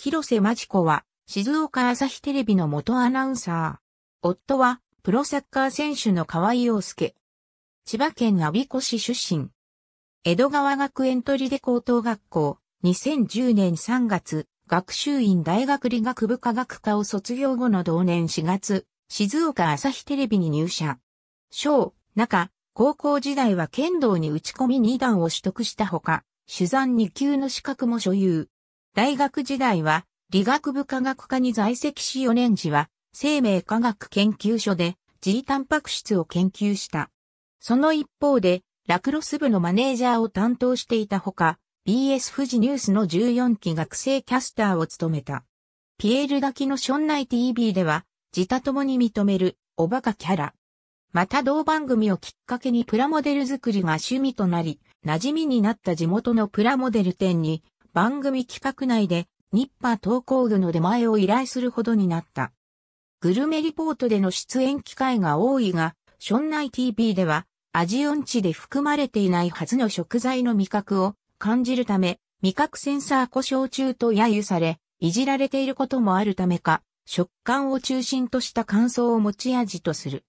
広瀬真知子は、静岡朝日テレビの元アナウンサー。夫は、プロサッカー選手の河合洋介。千葉県阿鼻子市出身。江戸川学園取出高等学校、2010年3月、学習院大学理学部科学科を卒業後の同年4月、静岡朝日テレビに入社。小、中、高校時代は剣道に打ち込み2段を取得したほか、手山2級の資格も所有。大学時代は理学部科学科に在籍し4年時は生命科学研究所で G タンパク質を研究した。その一方でラクロス部のマネージャーを担当していたほか、BS 富士ニュースの14期学生キャスターを務めた。ピエール・ダキのションナイ TV では、自他ともに認める、おバカキャラ。また同番組をきっかけにプラモデル作りが趣味となり、馴染みになった地元のプラモデル店に番組企画内でニッパー投稿具の出前を依頼するほどになった。グルメリポートでの出演機会が多いが、ションナイ TV では、味音痴で含まれていないはずの食材の味覚を感じるため、味覚センサー故障中と揶揄され、いじられていることもあるためか、食感を中心とした感想を持ち味とする。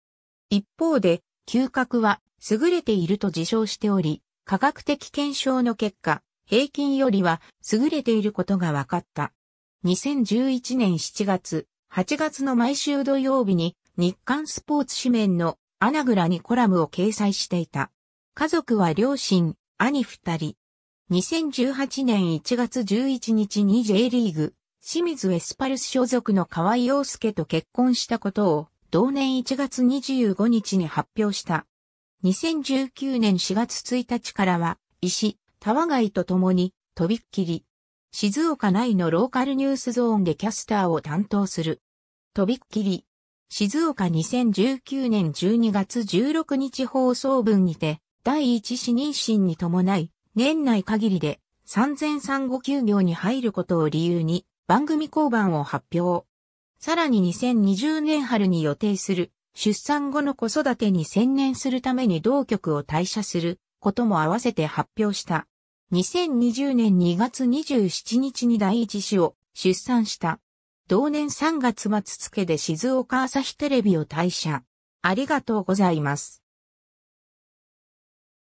一方で、嗅覚は優れていると自称しており、科学的検証の結果、平均よりは優れていることが分かった。2011年7月、8月の毎週土曜日に日刊スポーツ紙面のアナグラにコラムを掲載していた。家族は両親、兄二人。2018年1月11日に J リーグ、清水エスパルス所属の河合陽介と結婚したことを同年1月25日に発表した。2019年4月1日からは、石、タワガイと共に、とびっきり、静岡内のローカルニュースゾーンでキャスターを担当する。とびっきり、静岡2019年12月16日放送分にて、第一子妊娠に伴い、年内限りで産前産後休業に入ることを理由に番組降板を発表。さらに2020年春に予定する出産後の子育てに専念するために同局を退社することも合わせて発表した。2020年2月27日に第一子を出産した。同年3月末付で静岡朝日テレビを退社。ありがとうございます。